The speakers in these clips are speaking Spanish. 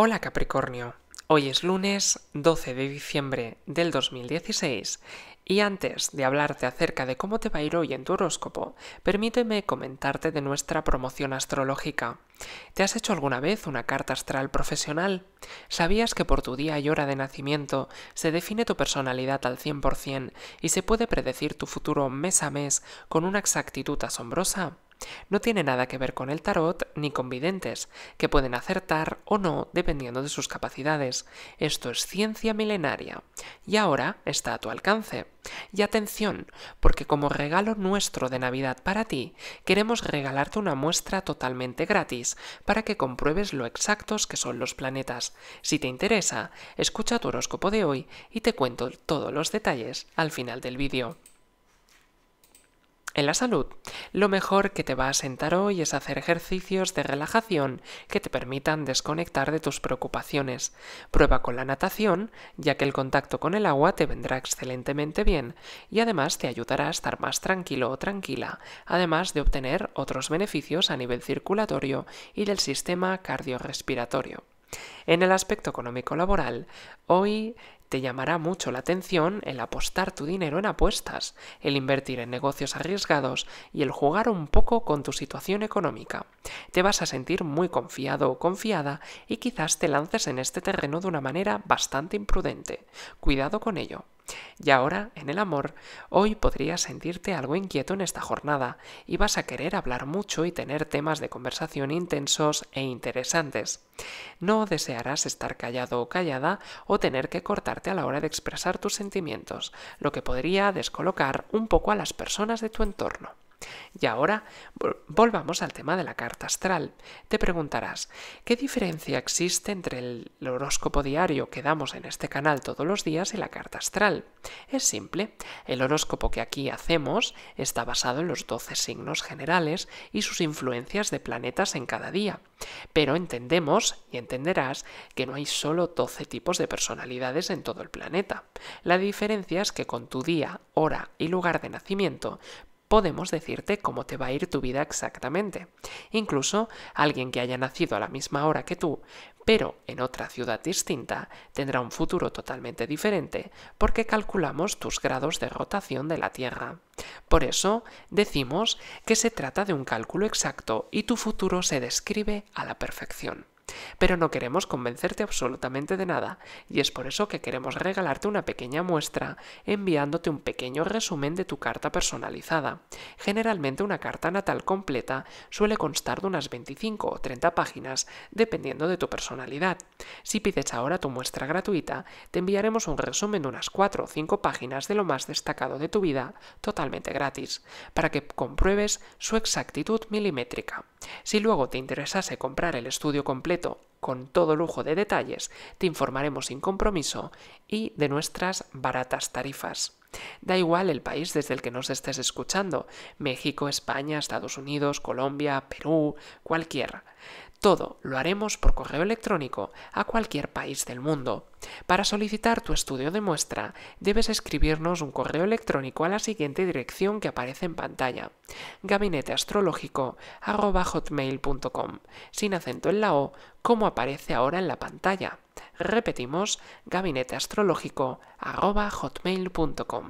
Hola Capricornio, hoy es lunes 12 de diciembre del 2016 y antes de hablarte acerca de cómo te va a ir hoy en tu horóscopo, permíteme comentarte de nuestra promoción astrológica. ¿Te has hecho alguna vez una carta astral profesional? ¿Sabías que por tu día y hora de nacimiento se define tu personalidad al 100% y se puede predecir tu futuro mes a mes con una exactitud asombrosa? No tiene nada que ver con el tarot ni con videntes, que pueden acertar o no dependiendo de sus capacidades. Esto es ciencia milenaria y ahora está a tu alcance. Y atención, porque como regalo nuestro de Navidad para ti, queremos regalarte una muestra totalmente gratis para que compruebes lo exactos que son los planetas. Si te interesa, escucha tu horóscopo de hoy y te cuento todos los detalles al final del vídeo. En la salud, lo mejor que te va a sentar hoy es hacer ejercicios de relajación que te permitan desconectar de tus preocupaciones. Prueba con la natación, ya que el contacto con el agua te vendrá excelentemente bien y además te ayudará a estar más tranquilo o tranquila, además de obtener otros beneficios a nivel circulatorio y del sistema cardiorrespiratorio. En el aspecto económico laboral, hoy te llamará mucho la atención el apostar tu dinero en apuestas, el invertir en negocios arriesgados y el jugar un poco con tu situación económica. Te vas a sentir muy confiado o confiada y quizás te lances en este terreno de una manera bastante imprudente. Cuidado con ello. Y ahora, en el amor, hoy podrías sentirte algo inquieto en esta jornada y vas a querer hablar mucho y tener temas de conversación intensos e interesantes. No desearás estar callado o callada o tener que cortarte a la hora de expresar tus sentimientos, lo que podría descolocar un poco a las personas de tu entorno. Y ahora volvamos al tema de la carta astral. Te preguntarás, ¿qué diferencia existe entre el horóscopo diario que damos en este canal todos los días y la carta astral? Es simple, el horóscopo que aquí hacemos está basado en los 12 signos generales y sus influencias de planetas en cada día. Pero entendemos y entenderás que no hay solo 12 tipos de personalidades en todo el planeta. La diferencia es que con tu día, hora y lugar de nacimiento podemos decirte cómo te va a ir tu vida exactamente. Incluso alguien que haya nacido a la misma hora que tú, pero en otra ciudad distinta, tendrá un futuro totalmente diferente porque calculamos tus grados de rotación de la Tierra. Por eso decimos que se trata de un cálculo exacto y tu futuro se describe a la perfección pero no queremos convencerte absolutamente de nada, y es por eso que queremos regalarte una pequeña muestra enviándote un pequeño resumen de tu carta personalizada. Generalmente una carta natal completa suele constar de unas 25 o 30 páginas, dependiendo de tu personalidad. Si pides ahora tu muestra gratuita, te enviaremos un resumen de unas 4 o 5 páginas de lo más destacado de tu vida, totalmente gratis, para que compruebes su exactitud milimétrica. Si luego te interesase comprar el estudio completo con todo lujo de detalles, te informaremos sin compromiso y de nuestras baratas tarifas. Da igual el país desde el que nos estés escuchando, México, España, Estados Unidos, Colombia, Perú, cualquier. Todo lo haremos por correo electrónico a cualquier país del mundo. Para solicitar tu estudio de muestra, debes escribirnos un correo electrónico a la siguiente dirección que aparece en pantalla: gabineteastrológico.com, sin acento en la o, como aparece ahora en la pantalla. Repetimos, gabineteastrológico.com.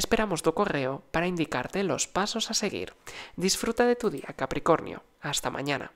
Esperamos tu correo para indicarte los pasos a seguir. Disfruta de tu día, Capricornio. Hasta mañana.